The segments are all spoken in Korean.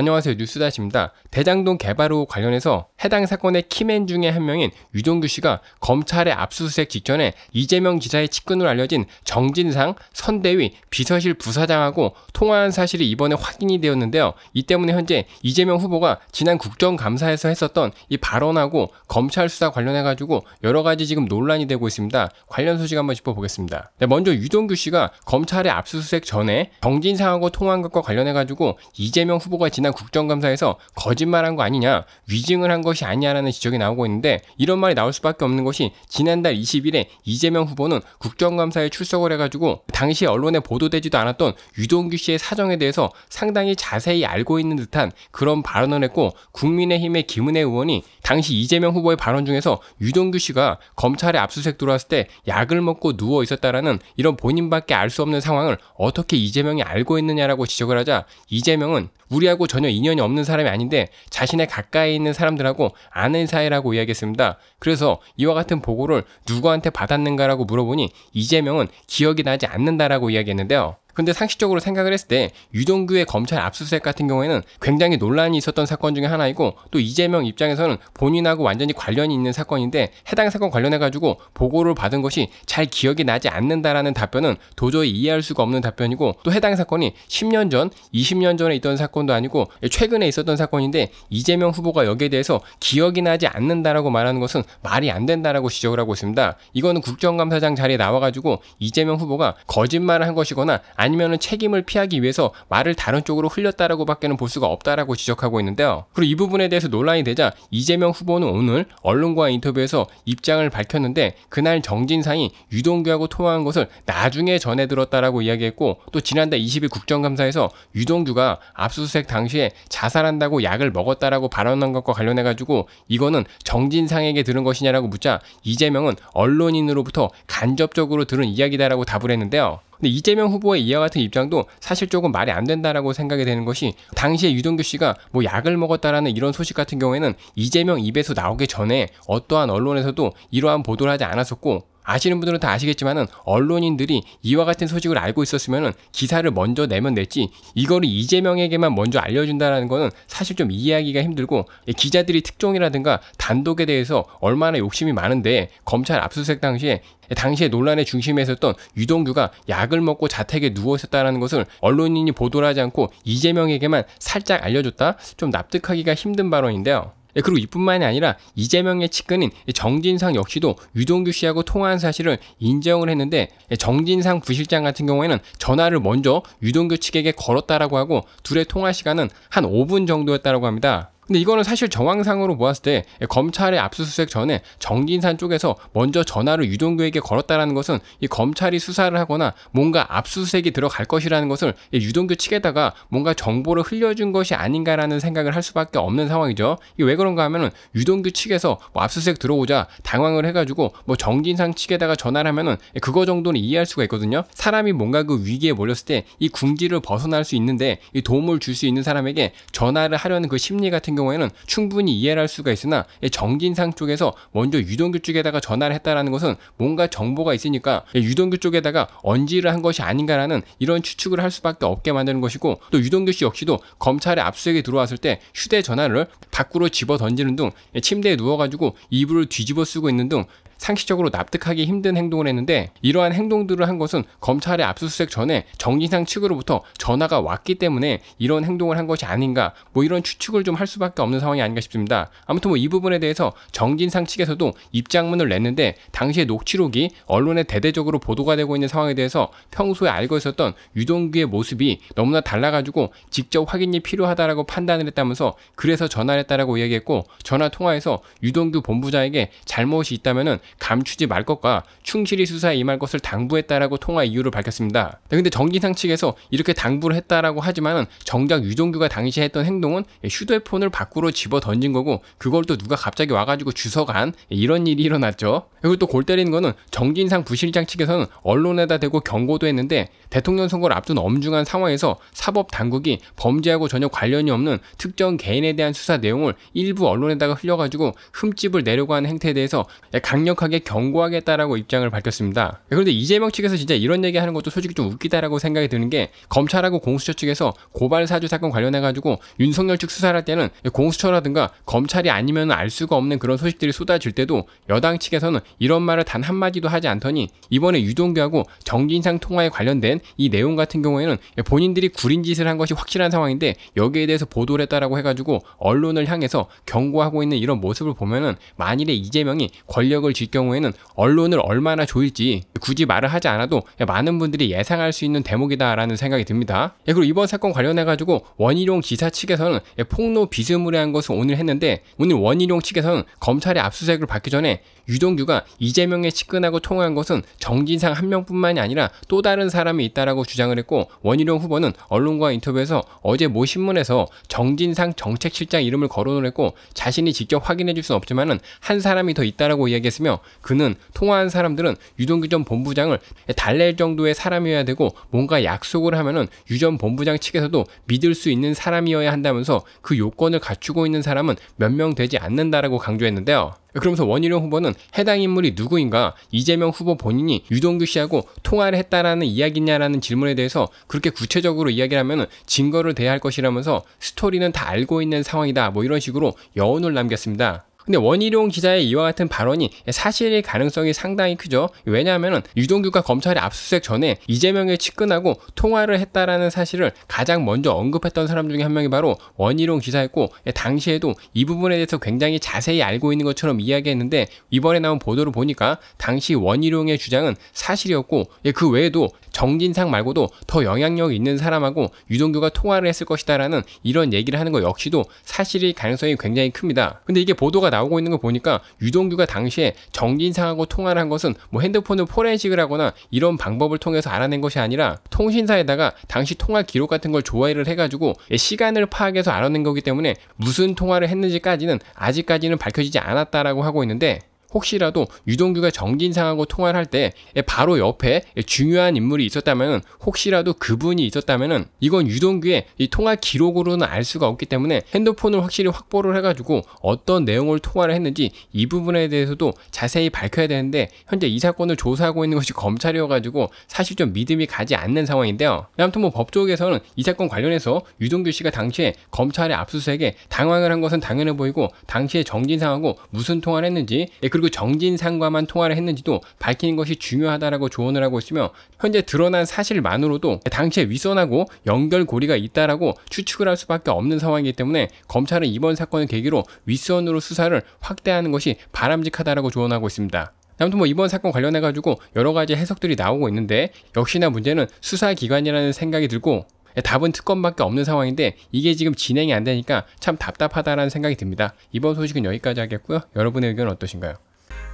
안녕하세요 뉴스다시입니다. 대장동 개발 후 관련해서 해당 사건의 키맨 중에 한 명인 유종규 씨가 검찰의 압수수색 직전에 이재명 지사의 측근으로 알려진 정진상 선대위 비서실 부사장하고 통화한 사실이 이번에 확인이 되었는데요. 이 때문에 현재 이재명 후보가 지난 국정감사에서 했었던 이 발언하고 검찰 수사 관련해 가지고 여러 가지 지금 논란이 되고 있습니다. 관련 소식 한번 짚어보겠습니다. 네, 먼저 유종규 씨가 검찰의 압수수색 전에 정진상하고 통화한 것과 관련해 가지고 이재명 후보가 지난 지난 국정감사에서 거짓말한 거 아니냐, 위증을 한 것이 아니냐라는 지적이 나오고 있는데 이런 말이 나올 수밖에 없는 것이 지난달 20일에 이재명 후보는 국정감사에 출석을 해가지고 당시 언론에 보도되지도 않았던 유동규 씨의 사정에 대해서 상당히 자세히 알고 있는 듯한 그런 발언을 했고 국민의힘의 김은혜 의원이 당시 이재명 후보의 발언 중에서 유동규 씨가 검찰에 압수수색 들어왔을 때 약을 먹고 누워 있었다라는 이런 본인밖에 알 수 없는 상황을 어떻게 이재명이 알고 있느냐라고 지적을 하자 이재명은 우리하고 전혀 인연이 없는 사람이 아닌데 자신의 가까이 있는 사람들하고 아는 사이라고 이야기했습니다. 그래서 이와 같은 보고를 누구한테 받았는가라고 물어보니 이재명은 기억이 나지 않는다라고 이야기했는데요. 근데 상식적으로 생각을 했을 때 유동규의 검찰 압수수색 같은 경우에는 굉장히 논란이 있었던 사건 중에 하나이고 또 이재명 입장에서는 본인하고 완전히 관련이 있는 사건인데 해당 사건 관련해 가지고 보고를 받은 것이 잘 기억이 나지 않는다라는 답변은 도저히 이해할 수가 없는 답변이고 또 해당 사건이 10년 전, 20년 전에 있던 사건도 아니고 최근에 있었던 사건인데 이재명 후보가 여기에 대해서 기억이 나지 않는다라고 말하는 것은 말이 안 된다라고 지적을 하고 있습니다. 이거는 국정감사장 자리에 나와가지고 이재명 후보가 거짓말을 한 것이거나 아니 아니면 책임을 피하기 위해서 말을 다른 쪽으로 흘렸다라고밖에는 볼 수가 없다라고 지적하고 있는데요. 그리고 이 부분에 대해서 논란이 되자 이재명 후보는 오늘 언론과 인터뷰에서 입장을 밝혔는데 그날 정진상이 유동규하고 통화한 것을 나중에 전해 들었다라고 이야기했고 또 지난달 20일 국정감사에서 유동규가 압수수색 당시에 자살한다고 약을 먹었다라고 발언한 것과 관련해 가지고 이거는 정진상에게 들은 것이냐라고 묻자 이재명은 언론인으로부터 간접적으로 들은 이야기다라고 답을 했는데요. 근데 이재명 후보의 이와 같은 입장도 사실 조금 말이 안 된다라고 생각이 되는 것이 당시에 유동규 씨가 뭐 약을 먹었다라는 이런 소식 같은 경우에는 이재명 입에서 나오기 전에 어떠한 언론에서도 이러한 보도를 하지 않았었고 아시는 분들은 다 아시겠지만은 언론인들이 이와 같은 소식을 알고 있었으면은 기사를 먼저 내면 됐지 이거를 이재명에게만 먼저 알려준다라는 거는 사실 좀 이해하기가 힘들고 기자들이 특종이라든가 단독에 대해서 얼마나 욕심이 많은데 검찰 압수수색 당시에 당시에 논란의 중심에 있었던 유동규가 약을 먹고 자택에 누워 있었다라는 것을 언론인이 보도를 하지 않고 이재명에게만 살짝 알려줬다 좀 납득하기가 힘든 발언인데요. 예, 그리고 이뿐만이 아니라 이재명의 측근인 정진상 역시도 유동규 씨하고 통화한 사실을 인정을 했는데 예, 정진상 부실장 같은 경우에는 전화를 먼저 유동규 측에게 걸었다라고 하고 둘의 통화 시간은 한 5분 정도였다라고 합니다. 근데 이거는 사실 정황상으로 보았을 때 검찰의 압수수색 전에 정진산 쪽에서 먼저 전화를 유동규에게 걸었다라는 것은 이 검찰이 수사를 하거나 뭔가 압수수색이 들어갈 것이라는 것을 유동규 측에다가 뭔가 정보를 흘려준 것이 아닌가라는 생각을 할 수밖에 없는 상황이죠. 이게 왜 그런가 하면은 유동규 측에서 뭐 압수수색 들어오자 당황을 해가지고 뭐 정진상 측에다가 전화를 하면은 그거 정도는 이해할 수가 있거든요. 사람이 뭔가 그 위기에 몰렸을 때 이 궁지를 벗어날 수 있는데 이 도움을 줄 수 있는 사람에게 전화를 하려는 그 심리 같은 경우 경우에는 충분히 이해를 할 수가 있으나 정진상 쪽에서 먼저 유동규 쪽에다가 전화를 했다라는 것은 뭔가 정보가 있으니까 유동규 쪽에다가 언지를 한 것이 아닌가라는 이런 추측을 할 수밖에 없게 만드는 것이고 또 유동규 씨 역시도 검찰의 압수수색에 들어왔을 때 휴대전화를 밖으로 집어 던지는 등 침대에 누워가지고 이불을 뒤집어 쓰고 있는 등 상식적으로 납득하기 힘든 행동을 했는데 이러한 행동들을 한 것은 검찰의 압수수색 전에 정진상 측으로부터 전화가 왔기 때문에 이런 행동을 한 것이 아닌가 뭐 이런 추측을 좀 할 수밖에 없는 상황이 아닌가 싶습니다. 아무튼 뭐 이 부분에 대해서 정진상 측에서도 입장문을 냈는데 당시의 녹취록이 언론에 대대적으로 보도가 되고 있는 상황에 대해서 평소에 알고 있었던 유동규의 모습이 너무나 달라가지고 직접 확인이 필요하다라고 판단을 했다면서 그래서 전화를 했다라고 이야기했고 전화 통화에서 유동규 본부장에게 잘못이 있다면은 감추지 말 것과 충실히 수사에 임할 것을 당부했다라고 통화 이유를 밝혔습니다. 네, 근데 정진상 측에서 이렇게 당부를 했다라고 하지만 정작 유종규가 당시에 했던 행동은 휴대폰을 밖으로 집어 던진 거고 그걸 또 누가 갑자기 와가지고 주서간 이런 일이 일어났죠. 그리고 또 골 때리는 거는 정진상 부실장 측에서는 언론에다 대고 경고도 했는데 대통령 선거를 앞둔 엄중한 상황에서 사법 당국이 범죄하고 전혀 관련이 없는 특정 개인에 대한 수사 내용을 일부 언론에다가 흘려가지고 흠집을 내려고 하는 행태에 대해서 강력하게 경고하겠다라고 입장을 밝혔습니다. 그런데 이재명 측에서 진짜 이런 얘기하는 것도 솔직히 좀 웃기다라고 생각이 드는 게 검찰하고 공수처 측에서 고발 사주 사건 관련해가지고 윤석열 측 수사할 때는 공수처라든가 검찰이 아니면 알 수가 없는 그런 소식들이 쏟아질 때도 여당 측에서는 이런 말을 단 한마디도 하지 않더니 이번에 유동규하고 정진상 통화에 관련된 이 내용 같은 경우에는 본인들이 구린 짓을 한 것이 확실한 상황인데 여기에 대해서 보도를 했다라고 해가지고 언론을 향해서 경고하고 있는 이런 모습을 보면은 만일에 이재명이 권력을 질 경우에는 언론을 얼마나 조일지 굳이 말을 하지 않아도 많은 분들이 예상할 수 있는 대목이다라는 생각이 듭니다. 예, 그리고 이번 사건 관련해가지고 원희룡 지사 측에서는 예, 폭로 비스무리한 것을 오늘 했는데 오늘 원희룡 측에서는 검찰의 압수수색을 받기 전에 유동규가 이재명의 측근하고 통화한 것은 정진상 한 명뿐만이 아니라 또 다른 사람이 있다라고 주장을 했고 원희룡 후보는 언론과 인터뷰에서 어제 모 신문에서 정진상 정책실장 이름을 거론을 했고 자신이 직접 확인해 줄 수는 없지만은 한 사람이 더 있다라고 이야기했으며 그는 통화한 사람들은 유동규 전 본부장을 달랠 정도의 사람이어야 되고 뭔가 약속을 하면은 유 전 본부장 측에서도 믿을 수 있는 사람이어야 한다면서 그 요건을 갖추고 있는 사람은 몇 명 되지 않는다라고 강조했는데요. 그러면서 원희룡 후보는 해당 인물이 누구인가 이재명 후보 본인이 유동규 씨하고 통화를 했다라는 이야기냐라는 질문에 대해서 그렇게 구체적으로 이야기를 하면 증거를 대야 할 것이라면서 스토리는 다 알고 있는 상황이다 뭐 이런 식으로 여운을 남겼습니다. 근데 원희룡 기자의 이와 같은 발언이 사실일 가능성이 상당히 크죠. 왜냐하면 유동규가 검찰에 압수수색 전에 이재명의 측근하고 통화를 했다라는 사실을 가장 먼저 언급했던 사람 중에 한 명이 바로 원희룡 기자였고 예, 당시에도 이 부분에 대해서 굉장히 자세히 알고 있는 것처럼 이야기했는데 이번에 나온 보도를 보니까 당시 원희룡의 주장은 사실이었고 예, 그 외에도 정진상 말고도 더 영향력 있는 사람하고 유동규가 통화를 했을 것이다라는 이런 얘기를 하는 것 역시도 사실일 가능성이 굉장히 큽니다. 근데 이게 보도가 나와 나오고 있는 거 보니까 유동규가 당시에 정진상하고 통화를 한 것은 뭐 핸드폰을 포렌식을 하거나 이런 방법을 통해서 알아낸 것이 아니라 통신사에다가 당시 통화 기록 같은 걸 조회를 해가지고 예, 시간을 파악해서 알아낸 거기 때문에 무슨 통화를 했는지까지는 아직까지는 밝혀지지 않았다라고 하고 있는데 혹시라도 유동규가 정진상하고 통화를 할 때 바로 옆에 중요한 인물이 있었다면 혹시라도 그분이 있었다면 이건 유동규의 이 통화 기록으로는 알 수가 없기 때문에 핸드폰을 확실히 확보를 해가지고 어떤 내용을 통화를 했는지 이 부분에 대해서도 자세히 밝혀야 되는데 현재 이 사건을 조사하고 있는 것이 검찰이어가지고 사실 좀 믿음이 가지 않는 상황인데요. 아무튼 뭐 법조계에서는 이 사건 관련해서 유동규 씨가 당시에 검찰의 압수수색에 당황을 한 것은 당연해 보이고 당시에 정진상하고 무슨 통화를 했는지 그 그리고 정진상과만 통화를 했는지도 밝히는 것이 중요하다라고 조언을 하고 있으며 현재 드러난 사실만으로도 당시에 윗선하고 연결고리가 있다라고 추측을 할 수밖에 없는 상황이기 때문에 검찰은 이번 사건을 계기로 위선으로 수사를 확대하는 것이 바람직하다라고 조언하고 있습니다. 아무튼 뭐 이번 사건 관련해 가지고 여러 가지 해석들이 나오고 있는데 역시나 문제는 수사기관이라는 생각이 들고 답은 특검밖에 없는 상황인데 이게 지금 진행이 안 되니까 참 답답하다라는 생각이 듭니다. 이번 소식은 여기까지 하겠고요. 여러분의 의견은 어떠신가요?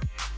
Yeah.